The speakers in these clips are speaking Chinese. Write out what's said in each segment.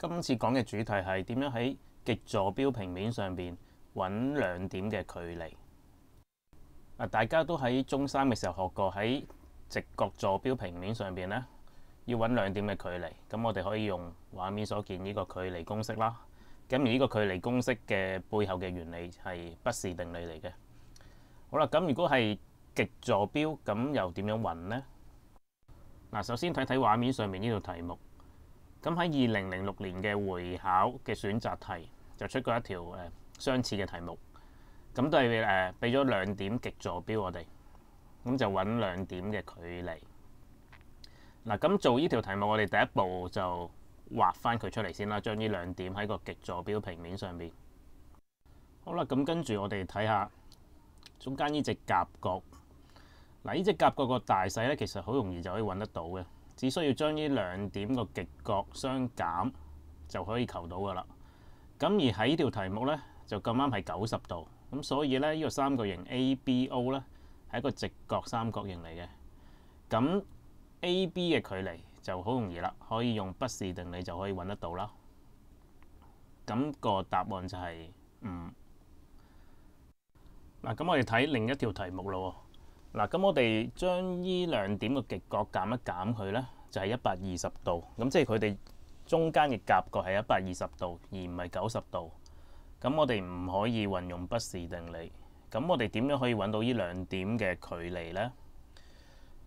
今次講嘅主題係點樣喺極座標平面上邊揾兩點嘅距離。大家都喺中三嘅時候學過喺直角座標平面上邊咧，要揾兩點嘅距離。咁我哋可以用畫面所見呢個距離公式啦。咁而呢個距離公式嘅背後嘅原理係不是定理嚟嘅。好啦，咁如果係極座標，咁又點樣揾呢？嗱，首先睇睇畫面上面呢道題目。咁喺二零零六年嘅會考嘅選擇題就出過一條誒相似嘅題目，咁都係誒俾咗兩點極座標我哋，咁就揾兩點嘅距離。嗱，咁做呢條題目，我哋第一步就畫翻佢出嚟先啦，將呢兩點喺個極座標平面上面。好啦，咁跟住我哋睇下中間呢只夾角，嗱呢只夾角個大細咧，其實好容易就可以揾得到嘅。只需要將呢兩點個極角相減就可以求到噶啦。咁而喺呢條題目咧，就咁啱係九十度，咁所以咧呢個三角形 ABO 咧係一個直角三角形嚟嘅。咁 AB 嘅距離就好容易啦，可以用不是定理就可以揾得到啦。咁個答案就係五。嗱，咁我哋睇另一條題目咯。喎。嗱，咁我哋將呢兩點個極角減一減佢咧。就係一百二十度，咁即係佢哋中間嘅夾角係一百二十度，而唔係九十度。咁我哋唔可以運用不時定理。咁我哋點樣可以揾到呢兩點嘅距離呢？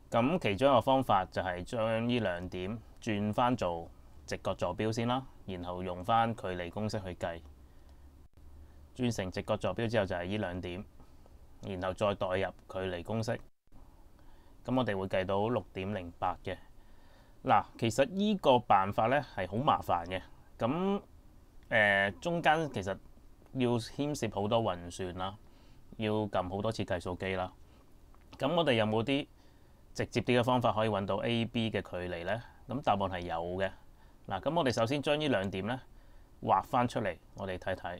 咁其中一個方法就係將呢兩點轉翻做直角坐標先啦，然後用翻距離公式去計。轉成直角坐標之後，就係呢兩點，然後再代入距離公式。咁我哋會計到六點零八嘅。嗱，其實呢個辦法咧係好麻煩嘅，咁誒中間其實要牽涉好多運算啦，要撳好多次計數機啦。咁我哋有冇啲直接啲嘅方法可以揾到 A、B 嘅距離咧？咁答案係有嘅。嗱，咁我哋首先將呢兩點咧畫翻出嚟，我哋睇睇。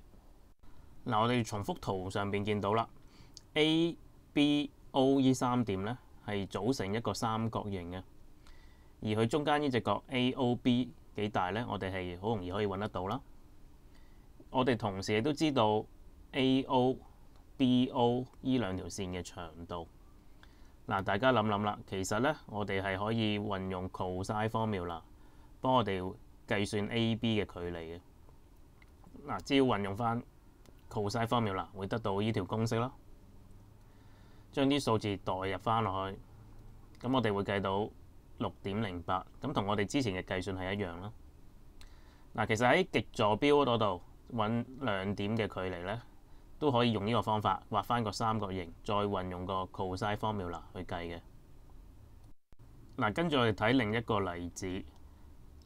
嗱，我哋重複圖上邊見到啦，A、B、O 依三點咧係組成一個三角形嘅。而佢中間呢只角 A O B 幾大呢？我哋係好容易可以揾得到啦。我哋同時亦都知道 A O B O 呢兩條線嘅長度嗱，大家諗諗啦，其實呢，我哋係可以運用 cosine 方 l 啦，幫我哋計算 A B 嘅距離嘅嗱，只要運用翻 cosine 方 l 啦，會得到呢條公式啦，將啲數字代入翻落去，咁我哋會計到。六點零八，咁同我哋之前嘅計算係一樣啦。嗱，其實喺極座標嗰度揾兩點嘅距離咧，都可以用呢個方法畫翻個三角形，再運用個 cosine formula 去計嘅。嗱，跟住我哋睇另一個例子。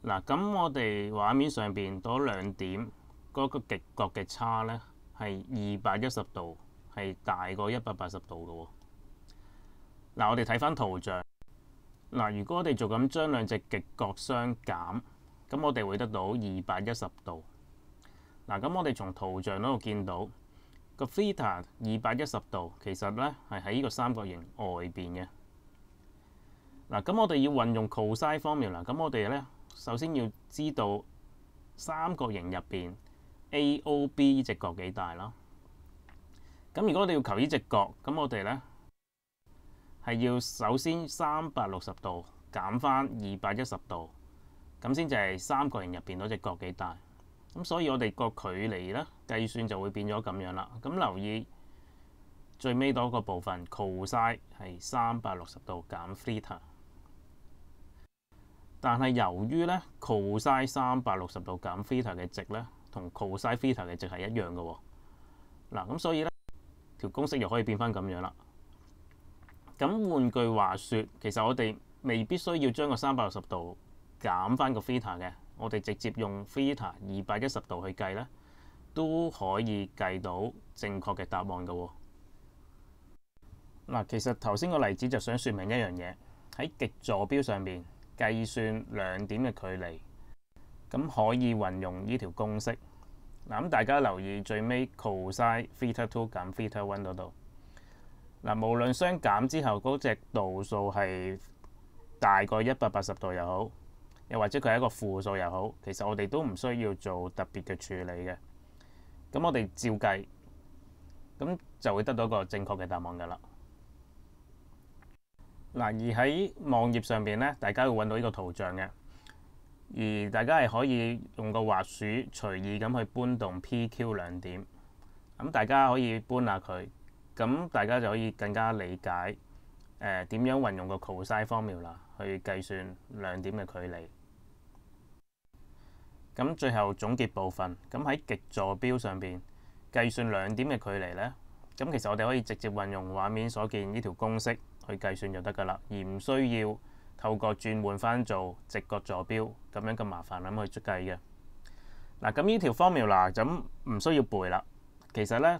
嗱，咁我哋畫面上邊嗰兩點嗰個極角嘅差咧，係二百一十度，係大過一百八十度嘅喎。嗱，我哋睇翻圖像。嗱，如果我哋做咁將兩隻極角相減，咁我哋會得到二百一十度。嗱，咁我哋從圖像嗰度見到個 t h e t a 二百一十度，其實咧係喺呢個三角形外邊嘅。嗱，咁我哋要運用 cosine formula，咁我哋咧首先要知道三角形入邊 A O B 呢只角幾大啦。咁如果我哋要求呢只角，咁我哋咧。係要首先三百六十度減翻二百一十度，咁先就係三角形入面嗰只角幾大。咁所以我哋個距離咧計算就會變咗咁樣啦。咁留意最尾多個部分，cos 係三百六十度減 theta，但係由於咧 cos 三百六十度減 theta 嘅值咧同 cos theta 嘅值係一樣嘅喎。嗱咁所以咧條公式又可以變翻咁樣啦。咁換句話說，其實我哋未必需要將個三百六十度減翻個 theta 嘅，我哋直接用 theta 二百一十度去計咧，都可以計到正確嘅答案嘅。嗱，其實頭先個例子就想説明一樣嘢，喺極座標上面計算兩點嘅距離，咁可以運用呢條公式。嗱，咁大家留意最尾 cos theta two 減 theta one 嗰度。嗱，無論相減之後嗰只度數係大過一百八十度又好，又或者佢係一個負數又好，其實我哋都唔需要做特別嘅處理嘅。咁我哋照計，咁就會得到一個正確嘅答案㗎啦。嗱，而喺網頁上邊咧，大家會揾到呢個圖像嘅，而大家係可以用個滑鼠隨意咁去搬動 P、Q 兩點，咁大家可以搬下佢。咁大家就可以更加理解誒點樣運用個 cosine 方 l 啦，去計算兩點嘅距離。咁最後總結部分，咁喺極座標上邊計算兩點嘅距離咧，咁其實我哋可以直接運用畫面所見呢條公式去計算就得㗎啦，而唔需要透過轉換翻做直角座標咁樣咁麻煩咁去計嘅。嗱，咁呢條 formula 咁唔需要背啦，其實咧。